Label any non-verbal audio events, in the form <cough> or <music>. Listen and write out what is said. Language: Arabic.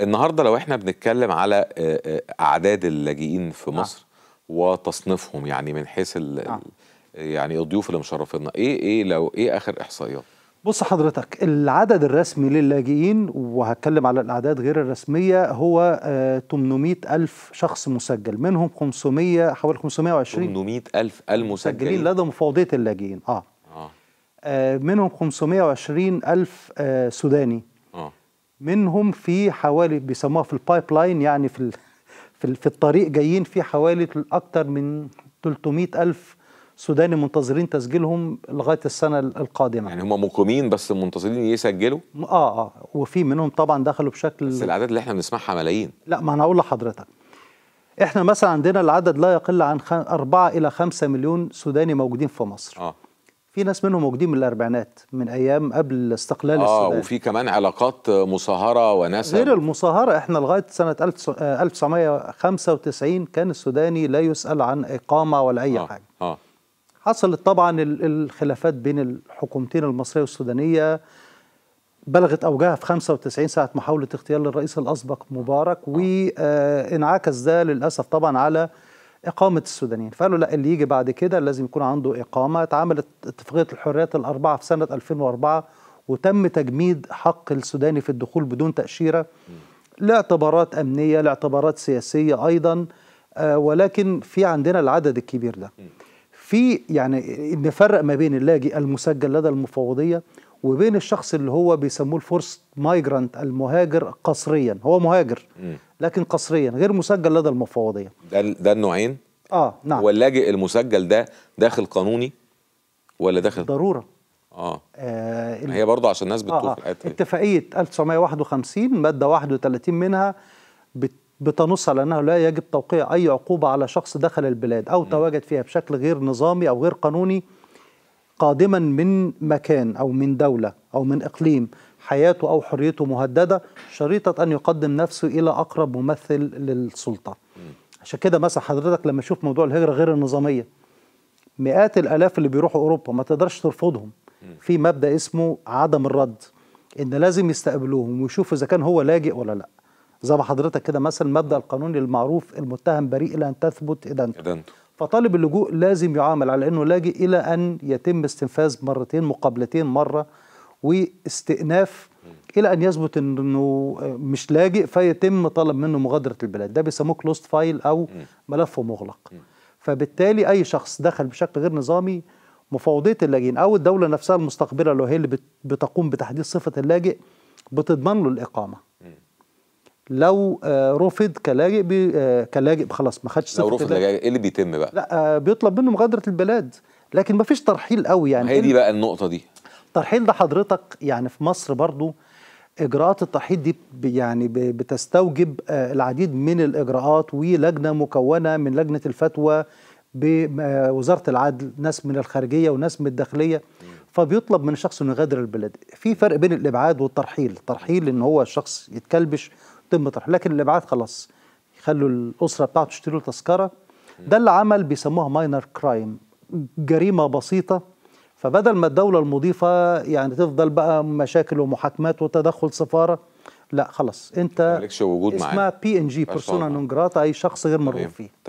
النهارده لو احنا بنتكلم على آه، آه، اعداد اللاجئين في آه. مصر آه. وتصنيفهم يعني من حيث آه. يعني الضيوف اللي مشرفينا ايه ايه لو ايه اخر احصائيات بص حضرتك العدد الرسمي للاجئين وهتكلم على الأعداد غير الرسمية هو 800 ألف شخص مسجل منهم 500 حوالي 520 800 ألف المسجلين لدى مفوضية اللاجئين آه. آه. منهم 520 ألف سوداني منهم في حوالي بيسموها في البايب لاين يعني في <laughs> في الطريق جايين في حوالي اكتر من 300 ألف سوداني منتظرين تسجيلهم لغايه السنه القادمه يعني هم مقيمين بس منتظرين يسجلوا اه اه وفي منهم طبعا دخلوا بشكل بس الاعداد اللي احنا بنسمعها ملايين لا ما انا اقول لحضرتك احنا مثلا عندنا العدد لا يقل عن 4 الى 5 مليون سوداني موجودين في مصر اه في ناس منهم موجودين من الاربعينات من ايام قبل استقلال آه السودان اه وفي كمان علاقات مصاهره وناس غير المصاهره احنا لغايه سنه 1995 آه، كان السوداني لا يسال عن اقامه ولا اي آه حاجه آه حصلت طبعا الخلافات بين الحكومتين المصريه والسودانيه بلغت اوجها في 95 ساعه محاوله اغتيال الرئيس الاسبق مبارك آه. وانعكس ده للاسف طبعا على إقامة السودانيين فقالوا لا اللي يجي بعد كده لازم يكون عنده إقامة اتعملت اتفاقية الحريات الأربعة في سنة 2004 وتم تجميد حق السوداني في الدخول بدون تأشيرة لاعتبارات أمنية لاعتبارات سياسية أيضا آه، ولكن في عندنا العدد الكبير ده في يعني نفرق ما بين اللاجئ المسجل لدى المفوضية وبين الشخص اللي هو بيسموه الفورست مايجرانت المهاجر قسريا هو مهاجر لكن قسريا غير مسجل لدى المفوضيه ده ده النوعين اه نعم واللاجئ المسجل ده داخل قانوني ولا داخل ضروره اه, آه هي برضه عشان الناس بتقول آه, آه. اتفاقيه 1951 ماده 31 منها بتنص على انه لا يجب توقيع اي عقوبه على شخص دخل البلاد او م. تواجد فيها بشكل غير نظامي او غير قانوني قادما من مكان أو من دولة أو من إقليم حياته أو حريته مهددة شريطة أن يقدم نفسه إلى أقرب ممثل للسلطة عشان كده مثلا حضرتك لما تشوف موضوع الهجرة غير النظامية مئات الآلاف اللي بيروحوا أوروبا ما تقدرش ترفضهم في مبدأ اسمه عدم الرد إن لازم يستقبلوهم ويشوفوا إذا كان هو لاجئ ولا لأ زي ما حضرتك كده مثلا مبدأ القانون المعروف المتهم بريء لأن تثبت إدانته فطالب اللجوء لازم يعامل على انه لاجئ الى ان يتم استنفاذ مرتين مقابلتين مره واستئناف الى ان يثبت انه مش لاجئ فيتم طلب منه مغادره البلاد ده بيسموه كلوست فايل او ملفه مغلق فبالتالي اي شخص دخل بشكل غير نظامي مفوضيه اللاجئين او الدوله نفسها المستقبله اللي هي اللي بتقوم بتحديد صفه اللاجئ بتضمن له الاقامه لو آه، رفض كلاجئ آه، كلاجئ خلاص ما خدش لو رفض كلاجئ ايه اللي بيتم بقى؟ لا آه، بيطلب منه مغادره البلاد لكن ما فيش ترحيل قوي يعني هي دي بقى النقطه دي الترحيل ده حضرتك يعني في مصر برضو اجراءات الترحيل دي يعني بتستوجب العديد من الاجراءات ولجنه مكونه من لجنه الفتوى بوزاره العدل ناس من الخارجيه وناس من الداخليه فبيطلب من الشخص انه يغادر البلاد في فرق بين الابعاد والترحيل الترحيل ان هو الشخص يتكلبش يتم طرحه لكن الابعاد خلاص يخلوا الاسره بتاعته تشتري له تذكره ده اللي عمل بيسموها ماينر كرايم جريمه بسيطه فبدل ما الدوله المضيفه يعني تفضل بقى مشاكل ومحاكمات وتدخل سفاره لا خلاص انت مالكش وجود معاه اسمها بي ان جي بيرسونا نون جراتا اي شخص غير مرغوب فيه